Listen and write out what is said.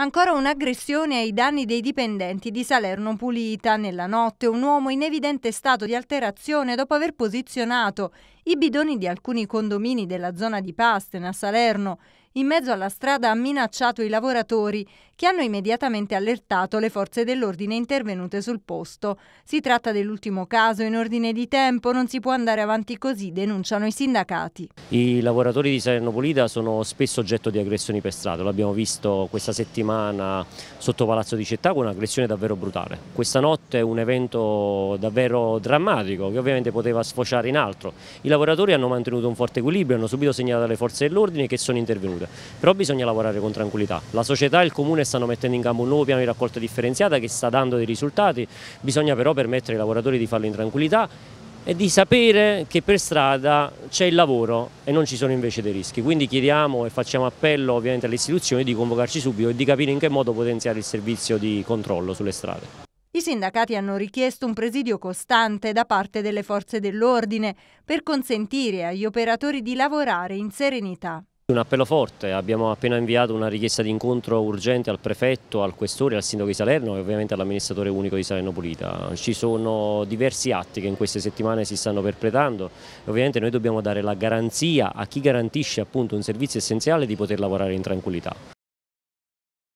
Ancora un'aggressione ai danni dei dipendenti di Salerno Pulita. Nella notte un uomo in evidente stato di alterazione dopo aver posizionato i bidoni di alcuni condomini della zona di Pasten a Salerno in mezzo alla strada ha minacciato i lavoratori che hanno immediatamente allertato le forze dell'ordine intervenute sul posto. Si tratta dell'ultimo caso in ordine di tempo, non si può andare avanti così, denunciano i sindacati. I lavoratori di Salernopolita sono spesso oggetto di aggressioni per strada, l'abbiamo visto questa settimana sotto Palazzo di Città con un'aggressione davvero brutale. Questa notte è un evento davvero drammatico che ovviamente poteva sfociare in altro. I lavoratori hanno mantenuto un forte equilibrio, hanno subito segnalato alle forze dell'ordine che sono intervenute però bisogna lavorare con tranquillità. La società e il comune stanno mettendo in campo un nuovo piano di raccolta differenziata che sta dando dei risultati, bisogna però permettere ai lavoratori di farlo in tranquillità e di sapere che per strada c'è il lavoro e non ci sono invece dei rischi. Quindi chiediamo e facciamo appello ovviamente alle istituzioni di convocarci subito e di capire in che modo potenziare il servizio di controllo sulle strade. I sindacati hanno richiesto un presidio costante da parte delle forze dell'ordine per consentire agli operatori di lavorare in serenità. Un appello forte, abbiamo appena inviato una richiesta di incontro urgente al prefetto, al questore, al sindaco di Salerno e ovviamente all'amministratore unico di Salerno Pulita. Ci sono diversi atti che in queste settimane si stanno perpetrando e ovviamente noi dobbiamo dare la garanzia a chi garantisce appunto un servizio essenziale di poter lavorare in tranquillità.